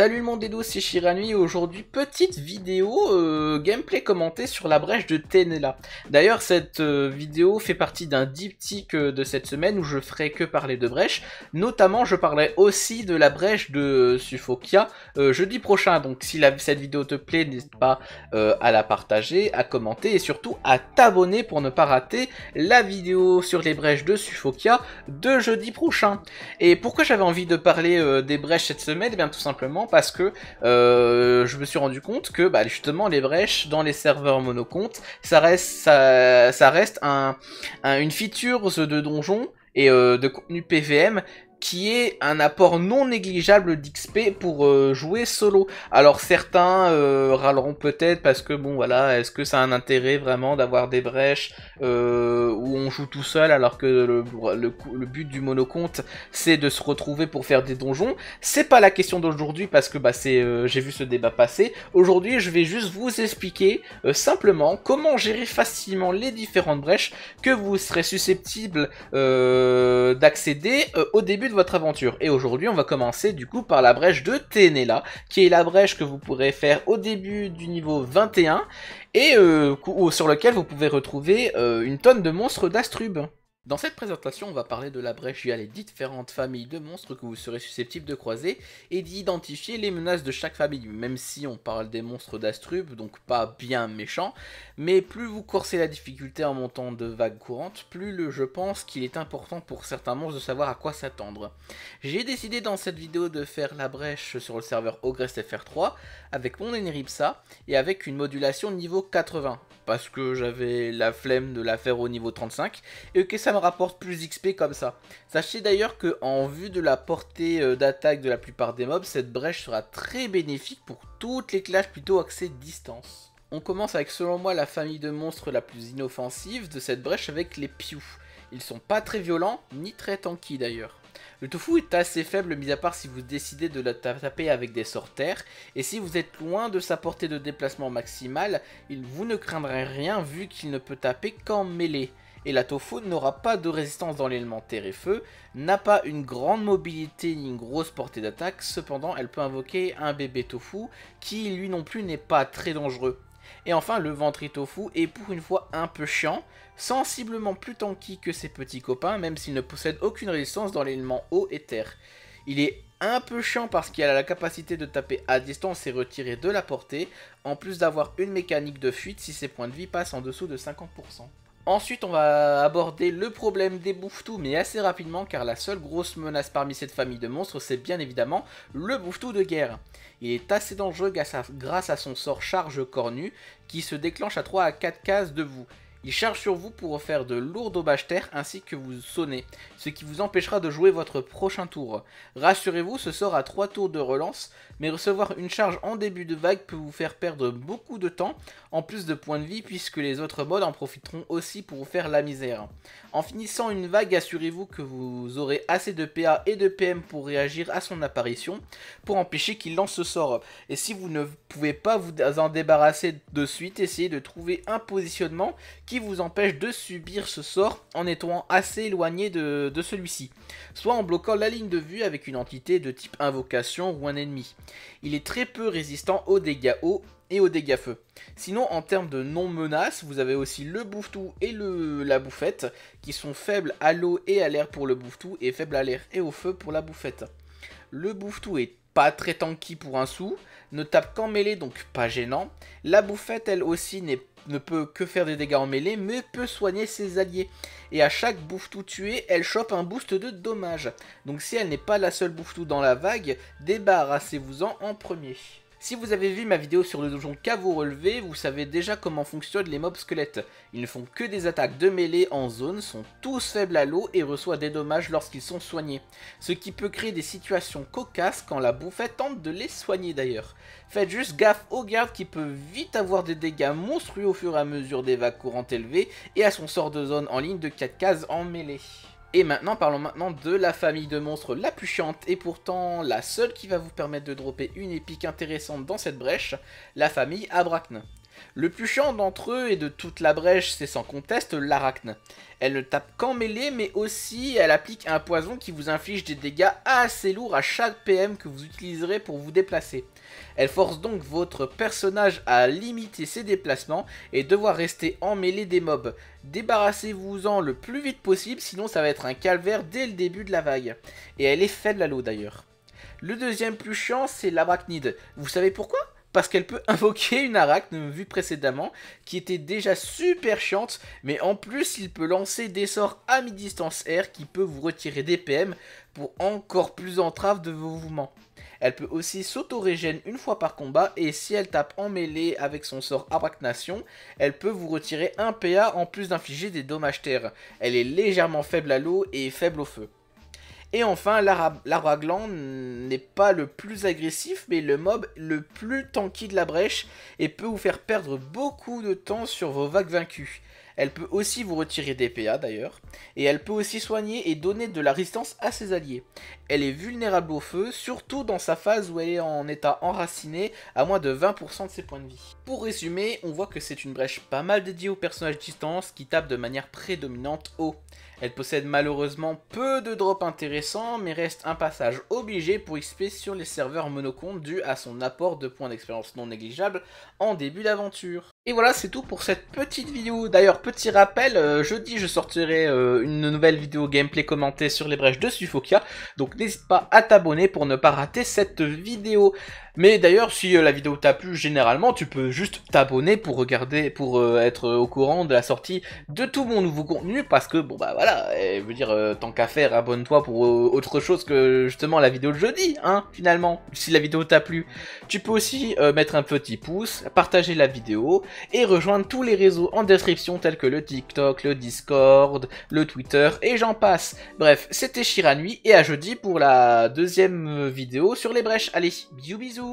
Salut le monde des c'est Shiranui et aujourd'hui petite vidéo euh, gameplay commenté sur la brèche de Tenela. D'ailleurs cette euh, vidéo fait partie d'un diptyque euh, de cette semaine où je ferai que parler de brèche, notamment je parlerai aussi de la brèche de Suffokia jeudi prochain, donc si la, cette vidéo te plaît n'hésite pas à la partager, à commenter et surtout à t'abonner pour ne pas rater la vidéo sur les brèches de Suffokia de jeudi prochain. Et pourquoi j'avais envie de parler des brèches cette semaine Eh bien tout simplement parce que euh, je me suis rendu compte que bah, justement les brèches dans les serveurs monocomptes, ça reste, ça, reste une feature de donjon et euh, de contenu PVM qui est un apport non négligeable d'XP pour euh, jouer solo. Alors certains euh, râleront peut-être parce que bon voilà, est-ce que ça a un intérêt vraiment d'avoir des brèches où on joue tout seul alors que le, but du monocompte c'est de se retrouver pour faire des donjons. C'est pas la question d'aujourd'hui parce que bah c'est j'ai vu ce débat passer. Aujourd'hui je vais juste vous expliquer simplement comment gérer facilement les différentes brèches que vous serez susceptible euh, d'accéder euh, au début de votre aventure. Et aujourd'hui, on va commencer du coup par la brèche de Ténéla, qui est la brèche que vous pourrez faire au début du niveau 21 et euh, sur lequel vous pouvez retrouver une tonne de monstres d'Astrub. Dans cette présentation, on va parler de la brèche via les différentes familles de monstres que vous serez susceptibles de croiser et d'identifier les menaces de chaque famille, même si on parle des monstres d'Astrub, donc pas bien méchants, mais plus vous corsez la difficulté en montant de vagues courantes, plus le je pense qu'il est important pour certains monstres de savoir à quoi s'attendre. J'ai décidé dans cette vidéo de faire la brèche sur le serveur Ogrest FR3 avec mon Eneripsa et avec une modulation niveau 80, parce que j'avais la flemme de la faire au niveau 35 et que ça rapporte plus XP comme ça. Sachez d'ailleurs que en vue de la portée euh, d'attaque de la plupart des mobs, cette brèche sera très bénéfique pour toutes les clashes plutôt axées distance. On commence avec selon moi la famille de monstres la plus inoffensive de cette brèche avec les pioux Ils sont pas très violents, ni très tanky d'ailleurs. Le tofu est assez faible mis à part si vous décidez de la taper avec des terre, et si vous êtes loin de sa portée de déplacement maximale, il vous ne craindrez rien vu qu'il ne peut taper qu'en mêlée et la Tofu n'aura pas de résistance dans l'élément terre et feu, n'a pas une grande mobilité ni une grosse portée d'attaque, cependant elle peut invoquer un bébé Tofu qui lui non plus n'est pas très dangereux. Et enfin le tofu est pour une fois un peu chiant, sensiblement plus tanky que ses petits copains même s'il ne possède aucune résistance dans l'élément eau et terre. Il est un peu chiant parce qu'il a la capacité de taper à distance et retirer de la portée, en plus d'avoir une mécanique de fuite si ses points de vie passent en dessous de 50%. Ensuite, on va aborder le problème des bouffetous, mais assez rapidement, car la seule grosse menace parmi cette famille de monstres, c'est bien évidemment le bouffetou de guerre. Il est assez dangereux grâce à, son sort charge cornu, qui se déclenche à 3 à 4 cases de vous. Il charge sur vous pour faire de lourds dommages terre ainsi que vous sonnez, ce qui vous empêchera de jouer votre prochain tour. Rassurez-vous, ce sort a 3 tours de relance, mais recevoir une charge en début de vague peut vous faire perdre beaucoup de temps, en plus de points de vie puisque les autres modes en profiteront aussi pour vous faire la misère. En finissant une vague, assurez-vous que vous aurez assez de PA et de PM pour réagir à son apparition, pour empêcher qu'il lance ce sort. Et si vous ne pouvez pas vous en débarrasser de suite, essayez de trouver un positionnement qui vous empêche de subir ce sort en étant assez éloigné de, celui-ci, soit en bloquant la ligne de vue avec une entité de type invocation ou un ennemi. Il est très peu résistant aux dégâts eau et aux dégâts feu. Sinon, en termes de non-menace, vous avez aussi le bouffetou et le, la bouffette, qui sont faibles à l'eau et à l'air pour le bouffetou, et faibles à l'air et au feu pour la bouffette. Le bouffetou est pas très tanky pour un sou, ne tape qu'en mêlée donc pas gênant. La bouffette elle aussi ne peut que faire des dégâts en mêlée mais peut soigner ses alliés. Et à chaque bouffe-tout tué, elle chope un boost de dommage. Donc si elle n'est pas la seule bouffe-tout dans la vague, débarrassez-vous-en en premier. Si vous avez vu ma vidéo sur le donjon caveau relevé, vous savez déjà comment fonctionnent les mobs squelettes. Ils ne font que des attaques de mêlée en zone, sont tous faibles à l'eau et reçoivent des dommages lorsqu'ils sont soignés. Ce qui peut créer des situations cocasses quand la bouffette tente de les soigner d'ailleurs. Faites juste gaffe au garde qui peut vite avoir des dégâts monstrueux au fur et à mesure des vagues courantes élevées et à son sort de zone en ligne de 4 cases en mêlée. Et maintenant, parlons maintenant de la famille de monstres la plus chiante et pourtant la seule qui va vous permettre de dropper une épique intéressante dans cette brèche, la famille Abrachne. Le plus chiant d'entre eux et de toute la brèche, c'est sans conteste l'arachne. Elle ne tape qu'en mêlée, mais aussi elle applique un poison qui vous inflige des dégâts assez lourds à chaque PM que vous utiliserez pour vous déplacer. Elle force donc votre personnage à limiter ses déplacements et devoir rester emmêlé des mobs. Débarrassez-vous-en le plus vite possible, sinon ça va être un calvaire dès le début de la vague. Et elle est faible à l'eau d'ailleurs. Le deuxième plus chiant, c'est l'arachnide. Vous savez pourquoi parce qu'elle peut invoquer une arachne euh, vue précédemment, qui était déjà super chiante, mais en plus il peut lancer des sorts à mi-distance air qui peut vous retirer des PM pour encore plus entrave de vos mouvements. Elle peut aussi s'auto-régène une fois par combat et si elle tape en mêlée avec son sort arachnation, elle peut vous retirer un PA en plus d'infliger des dommages terre. Elle est légèrement faible à l'eau et faible au feu. Et enfin, gland n'est pas le plus agressif, mais le mob le plus tanky de la brèche et peut vous faire perdre beaucoup de temps sur vos vagues vaincues. Elle peut aussi vous retirer des PA d'ailleurs, et elle peut aussi soigner et donner de la résistance à ses alliés. Elle est vulnérable au feu, surtout dans sa phase où elle est en état enraciné, à moins de 20% de ses points de vie. Pour résumer, on voit que c'est une brèche pas mal dédiée aux personnages distance qui tape de manière prédominante haut. Elle possède malheureusement peu de drops intéressants, mais reste un passage obligé pour XP sur les serveurs monocomptes dû à son apport de points d'expérience non négligeable en début d'aventure. Et voilà, c'est tout pour cette petite vidéo. D'ailleurs, petit rappel, euh, jeudi, je sortirai euh, une nouvelle vidéo gameplay commentée sur les brèches de Sufokia. Donc n'hésite pas à t'abonner pour ne pas rater cette vidéo. Mais d'ailleurs, si euh, la vidéo t'a plu, généralement, tu peux juste t'abonner pour regarder, pour euh, être au courant de la sortie de tout mon nouveau contenu, parce que, bon bah voilà, je veux dire, euh, tant qu'à faire, abonne-toi pour autre chose que justement la vidéo de jeudi, hein, finalement, si la vidéo t'a plu. Tu peux aussi mettre un petit pouce, partager la vidéo, et rejoindre tous les réseaux en description tels que le TikTok, le Discord, le Twitter, et j'en passe. Bref, c'était Nuit et à jeudi pour la deuxième vidéo sur les brèches. Allez, bisous bisous